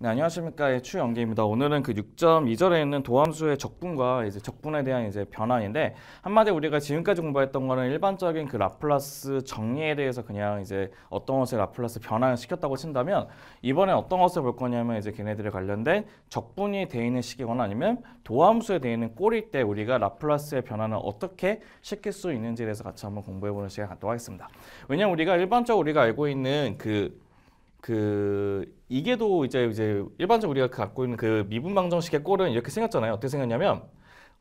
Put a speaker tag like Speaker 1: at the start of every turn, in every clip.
Speaker 1: 네, 안녕하십니까. 예, 추영기입니다. 오늘은 그 6.2절에 있는 도함수의 적분과 이제 적분에 대한 이제 변환인데 한마디 우리가 지금까지 공부했던 거는 일반적인 그 라플라스 정리에 대해서 그냥 이제 어떤 것을 라플라스 변환을 시켰다고 친다면 이번에 어떤 것을 볼 거냐면 이제 걔네들에 관련된 적분이 돼 있는 식이거나 아니면 도함수에 돼 있는 꼴일 때 우리가 라플라스의 변환을 어떻게 시킬 수 있는지에 대해서 같이 한번 공부해 보는 시간 갖도록 하겠습니다. 왜냐면 우리가 일반적으로 우리가 알고 있는 그그 이게도 이제 이제 일반적으로 우리가 그 갖고 있는 그 미분방정식의 꼴은 이렇게 생겼잖아요. 어떻게 생겼냐면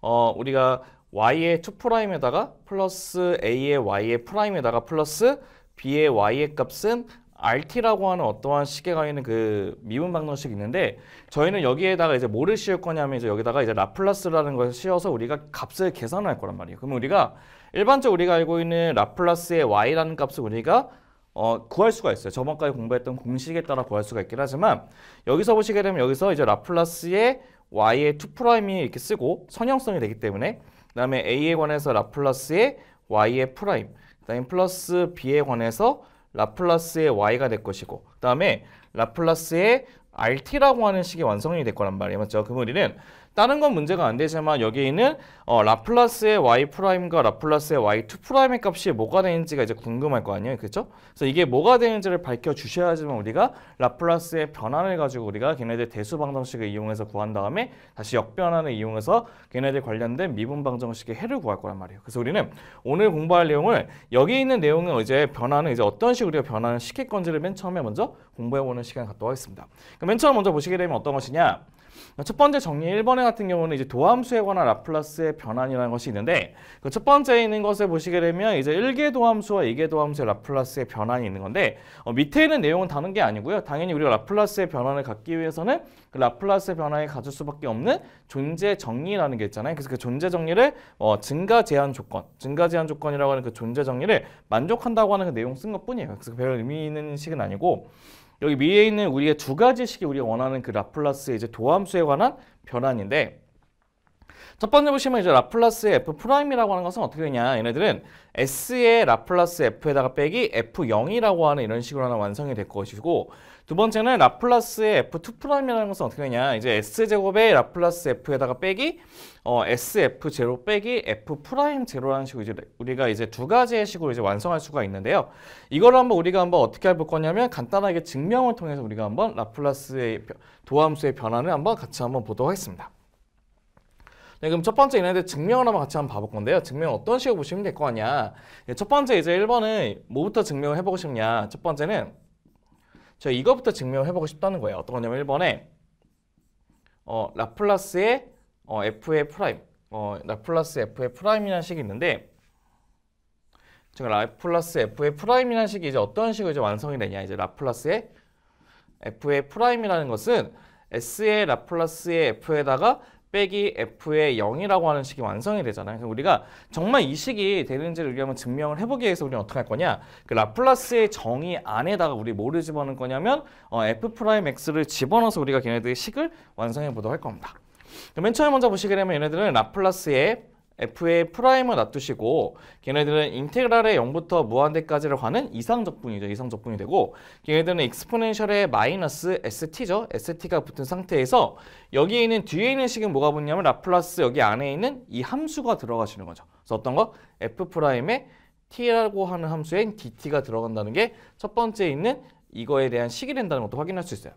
Speaker 1: 어 우리가 y의 2 프라임에다가 플러스 a의 y의 프라임에다가 플러스 b의 y의 값은 rt라고 하는 어떠한 식에 가 있는 그 미분 방정식이 있는데 저희는 여기에다가 이제 뭐를 씌울 거냐면 이제 여기다가 이제 라플라스라는 것을 씌워서 우리가 값을 계산할 거란 말이에요. 그러면 우리가 일반적으로 우리가 알고 있는 라플라스의 y라는 값을 우리가 어, 구할 수가 있어요. 저번까지 공부했던 공식에 따라 구할 수가 있긴 하지만 여기서 보시게 되면 여기서 이제 라플라스의 y의 2'이 이렇게 쓰고 선형성이 되기 때문에 그다음에 a에 관해서 라플라스의 y의 프라임 그다음에 플러스 b에 관해서 라플라스의 y가 될 것이고 그다음에 라플라스의 RT라고 하는 식이 완성이 될 거란 말이에요. 맞죠? 그 무리는 다른 건 문제가 안 되지만 여기에는 어, 라플라스의 y 프라임과 라플라스의 y2 프라임의 값이 뭐가 되는지가 이제 궁금할 거 아니에요. 그렇죠? 그래서 이게 뭐가 되는지를 밝혀 주셔야지만 우리가 라플라스의 변환을 가지고 우리가 걔네들 대수 방정식을 이용해서 구한 다음에 다시 역변환을 이용해서 걔네들 관련된 미분 방정식의 해를 구할 거란 말이에요. 그래서 우리는 오늘 공부할 내용을 여기 있는 내용은 이제 변환을 이제 어떤 식으로 우리가 변환을 시킬 건지를 맨 처음에 먼저 공부해 보는 시간 갖도록 하겠습니다. 맨 처음 먼저 보시게 되면 어떤 것이냐 첫 번째 정리 1번의 같은 경우는 이제 도함수에 관한 라플라스의 변환이라는 것이 있는데 그 첫 번째 있는 것을 보시게 되면 이제 1개 도함수와 2개 도함수의 라플라스의 변환이 있는 건데 어, 밑에 있는 내용은 다른 게 아니고요. 당연히 우리가 라플라스의 변환을 갖기 위해서는 그 라플라스의 변화에 가질 수밖에 없는 존재 정리라는 게 있잖아요. 그래서 그 존재 정리를 어, 증가 제한 조건, 증가 제한 조건이라고 하는 그 존재 정리를 만족한다고 하는 그 내용 쓴 것뿐이에요. 그래서 별 그 의미 있는 식은 아니고 여기 위에 있는 우리의 두 가지식이 우리가 원하는 그 라플라스의 이제 도함수에 관한 변환인데 첫 번째 보시면 이제 라플라스의 f 프라임이라고 하는 것은 어떻게 되냐 얘네들은 s의 라플라스 f에다가 빼기 f0이라고 하는 이런 식으로 하나 완성이 될 것이고 두 번째는 라플라스의 f2 프라임이라는 것은 어떻게 되냐 이제 s 제곱의 라플라스 f에다가 빼기 어, sf 제 빼기 f 프라임 제라는 식으로 이제 우리가 이제 두 가지의 식으로 이제 완성할 수가 있는데요. 이걸 한번 우리가 한번 어떻게 해볼 거냐면 간단하게 증명을 통해서 우리가 한번 라플라스의 도함수의 변화를 한번 같이 한번 보도록 하겠습니다. 네, 그럼 첫 번째 이런데 증명을 한번 같이 한번 봐볼 건데요. 증명 어떤 식으로 보시면 될 거냐. 같 네, 첫 번째 이제 1번은 뭐부터 증명을 해보고 싶냐. 첫 번째는 저 이거부터 증명을 해보고 싶다는 거예요. 어떤 거냐면 1번에 어, 라플라스의 어, FA 프라임, 어, 라플라스 FA 프라임이라는 식이 있는데 제가 라플라스 FA 프라임이라는 식이 이제 어떤 식으로 이제 완성이 되냐. 이제 라플라스의 FA 프라임이라는 것은 S의 라플라스의 F에다가 빼기 F의 0이라고 하는 식이 완성이 되잖아요. 그래서 그러니까 우리가 정말 이 식이 되는지를 우리가 한번 증명을 해보기 위해서 우리는 어떻게 할 거냐. 그 라플라스의 정의 안에다가 우리 뭐를 집어넣는 거냐면 어, F'X를 집어넣어서 우리가 걔네들의 식을 완성해 보도록 할 겁니다. 맨 처음에 먼저 보시게 되면 얘네들은 라플라스의 f의 프라임을 놔두시고 걔네들은 인테그랄의 0부터 무한대까지를 가는 이상적분이죠. 이상적분이 되고 걔네들은 익스포넨셜의 마이너스 st죠. st가 붙은 상태에서 여기에 있는 뒤에 있는 식은 뭐가 붙냐면 라플라스 여기 안에 있는 이 함수가 들어가시는 거죠. 그래서 어떤 거? f 프라임의 t라고 하는 함수엔 dt가 들어간다는 게 첫 번째 있는 이거에 대한 식이 된다는 것도 확인할 수 있어요.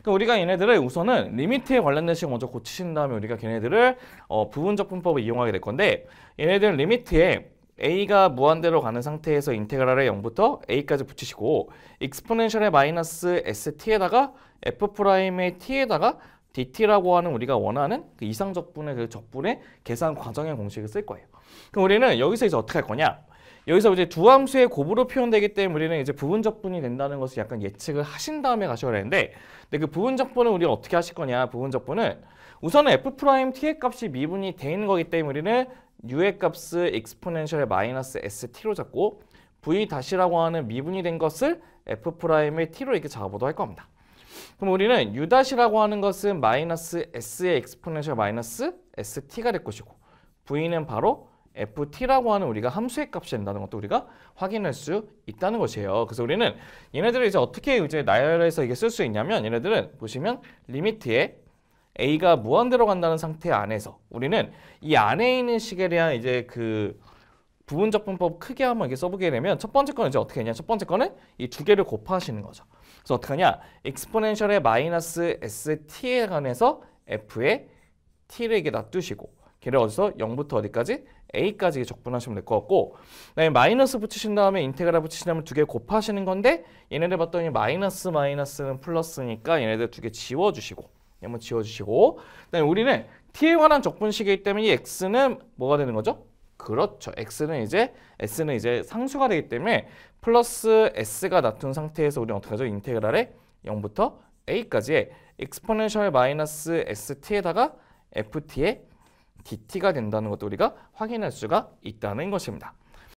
Speaker 1: 그러니까 우리가 얘네들을 우선은 리미트에 관련된 식을 먼저 고치신 다음에 우리가 걔네들을 어, 부분적분법을 이용하게 될 건데 얘네들은 리미트에 a가 무한대로 가는 상태에서 인테그랄의 0부터 a까지 붙이시고 익스포넨셜의 마이너스 st에다가 f'의 t에다가 dt라고 하는 우리가 원하는 그 이상적분의 그 적분의 계산 과정의 공식을 쓸 거예요. 그럼 우리는 여기서 이제 어떻게 할 거냐? 여기서 이제 두함수의 곱으로 표현되기 때문에 우리는 이제 부분적분이 된다는 것을 약간 예측을 하신 다음에 가셔야 되는데 근데 그 부분적분은 우리는 어떻게 하실 거냐 부분적분은 우선은 f 프라임 t의 값이 미분이 돼 있는 거기 때문에 우리는 u의 값을 익스포넨셜의 마이너스 st로 잡고 v 다시라고 하는 미분이 된 것을 f 프라임의 t로 이렇게 잡아보도록 할 겁니다. 그럼 우리는 u 다시라고 하는 것은 마이너스 s의 익스포넨셜 마이너스 st가 될 것이고 v는 바로 ft라고 하는 우리가 함수의 값이 된다는 것도 우리가 확인할 수 있다는 것이에요. 그래서 우리는 얘네들을 이제 어떻게 이제 나열해서 이게 쓸 수 있냐면 얘네들은 보시면 리미트에 a가 무한들어 간다는 상태 안에서 우리는 이 안에 있는 식에 대한 이제 그 부분 적분법 크게 한번 이렇게 써보게 되면 첫 번째 거는 이제 어떻게 하냐? 첫 번째 거는 이 두 개를 곱하시는 거죠. 그래서 어떻게 하냐? 익스 p 넨셜의 마이너스 st에 관해서 f의 t를 이게 놔두시고 걔를 어디서 0부터 어디까지? a까지 적분하시면 될 것 같고 그다음에 마이너스 붙이신 다음에 인테그라붙이시 다음에 두개 곱하시는 건데 얘네들 봤더니 마이너스 마이너스는 플러스니까 얘네들 두 개 지워주시고 한번 지워주시고 그다음에 우리는 t에 관한 적분식이기 때문에 x는 뭐가 되는 거죠? 그렇죠. x는 이제 s는 이제 상수가 되기 때문에 플러스 s가 나툰 상태에서 우리는 어떻게 하죠? 인테그랄의 0부터 a까지의 익스포넨셜 마이너스 st에다가 ft의 DT가 된다는 것도 우리가 확인할 수가 있다는 것입니다.